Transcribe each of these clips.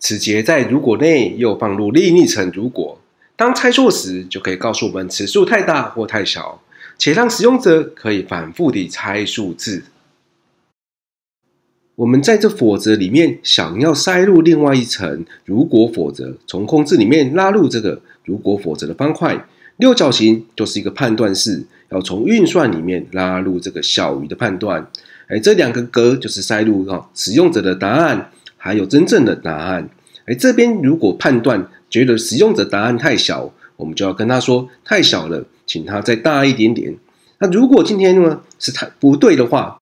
此节在如果内又放入另一层如果，当猜错时，就可以告诉我们此数太大或太小，且让使用者可以反复的猜数字。我们在这否则里面想要塞入另外一层如果否则，从控制里面拉入这个如果否则的方块六角形，就是一个判断式，要从运算里面拉入这个小于的判断。哎，这两个格就是塞入啊使用者的答案。还有真正的答案。哎，这边如果判断觉得使用者答案太小，我们就要跟他说太小了，请他再大一点点。那如果今天呢是太不对的话，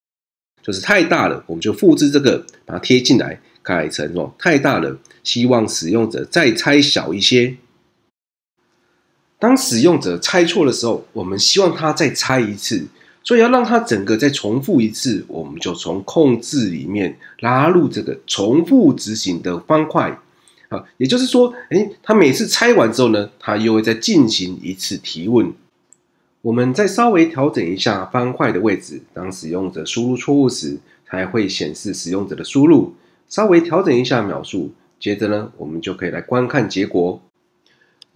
就是太大了，我们就复制这个把它贴进来，改成哦太大了，希望使用者再猜小一些。当使用者猜错的时候，我们希望他再猜一次。所以要让它整个再重复一次，我们就从控制里面拉入这个重复执行的方块，啊，也就是说，哎，它每次拆完之后呢，它又会再进行一次提问。我们再稍微调整一下方块的位置，当使用者输入错误时，才会显示使用者的输入。稍微调整一下描述，接着呢，我们就可以来观看结果。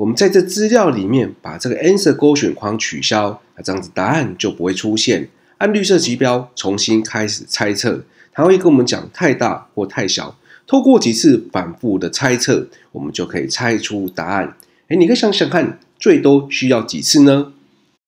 我们在这资料里面把这个 answer 勾选框取消，那这样子答案就不会出现。按绿色旗标重新开始猜测，它会跟我们讲太大或太小。透过几次反复的猜测，我们就可以猜出答案。哎，你可以想想看，最多需要几次呢？